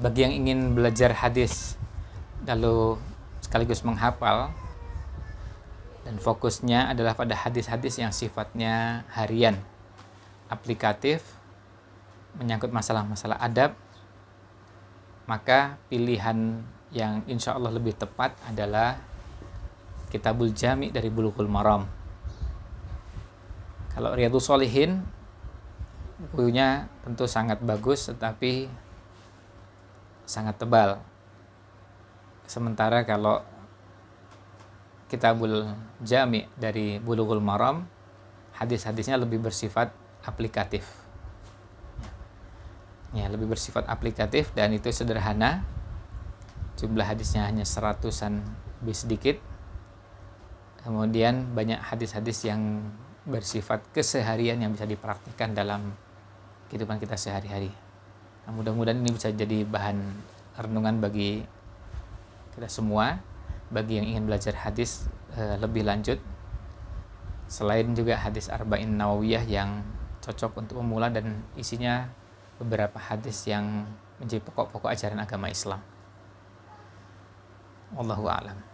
bagi yang ingin belajar hadis lalu sekaligus menghafal dan fokusnya adalah pada hadis-hadis yang sifatnya harian, aplikatif, menyangkut masalah-masalah adab, maka pilihan yang insya Allah lebih tepat adalah Kitabul Jami dari Bulughul Maram. Kalau Riyadus Solihin, bukunya tentu sangat bagus, tetapi sangat tebal. Sementara kalau Kitabul Jami dari Bulughul Maram hadis-hadisnya lebih bersifat aplikatif. Ya, lebih bersifat aplikatif dan itu sederhana. Jumlah hadisnya hanya seratusan lebih sedikit. Kemudian banyak hadis-hadis yang bersifat keseharian yang bisa dipraktikkan dalam kehidupan kita sehari-hari. Nah, mudah-mudahan ini bisa jadi bahan renungan bagi kita semua, bagi yang ingin belajar hadis e, lebih lanjut. Selain juga hadis Arba'in Nawawiyah yang cocok untuk pemula dan isinya beberapa hadis yang menjadi pokok-pokok ajaran agama Islam. Wallahu a'lam.